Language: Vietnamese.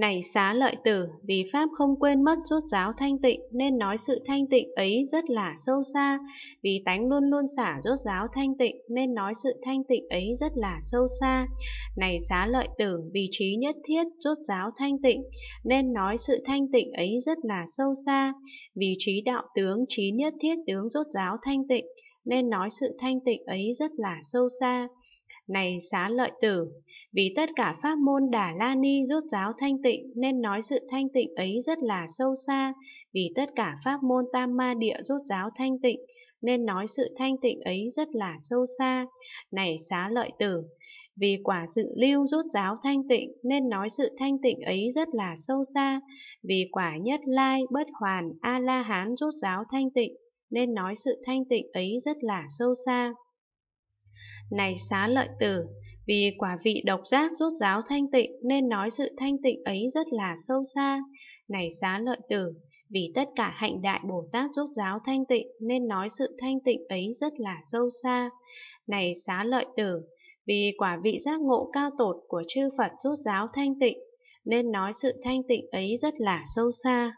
Này xá lợi tử, vì Pháp không quên mất rốt giáo thanh tịnh nên nói sự thanh tịnh ấy rất là sâu xa. Vì tánh luôn luôn xả rốt giáo thanh tịnh nên nói sự thanh tịnh ấy rất là sâu xa. Này xá lợi tử, vì trí nhất thiết rốt giáo thanh tịnh nên nói sự thanh tịnh ấy rất là sâu xa. Vì trí đạo tướng trí nhất thiết tướng rốt giáo thanh tịnh nên nói sự thanh tịnh ấy rất là sâu xa này xá lợi tử, vì tất cả pháp môn Đà La Ni rút giáo thanh tịnh nên nói sự thanh tịnh ấy rất là sâu xa, vì tất cả pháp môn Tam Ma Địa rút giáo thanh tịnh nên nói sự thanh tịnh ấy rất là sâu xa, này xá lợi tử, vì quả dự lưu rút giáo thanh tịnh nên nói sự thanh tịnh ấy rất là sâu xa, vì quả nhất lai bất hoàn A La Hán rút giáo thanh tịnh nên nói sự thanh tịnh ấy rất là sâu xa. Này xá lợi tử, vì quả vị độc giác rút giáo thanh tịnh nên nói sự thanh tịnh ấy rất là sâu xa. Này xá lợi tử, vì tất cả hạnh đại Bồ Tát rút giáo thanh tịnh nên nói sự thanh tịnh ấy rất là sâu xa. Này xá lợi tử, vì quả vị giác ngộ cao tột của chư Phật rút giáo thanh tịnh nên nói sự thanh tịnh ấy rất là sâu xa.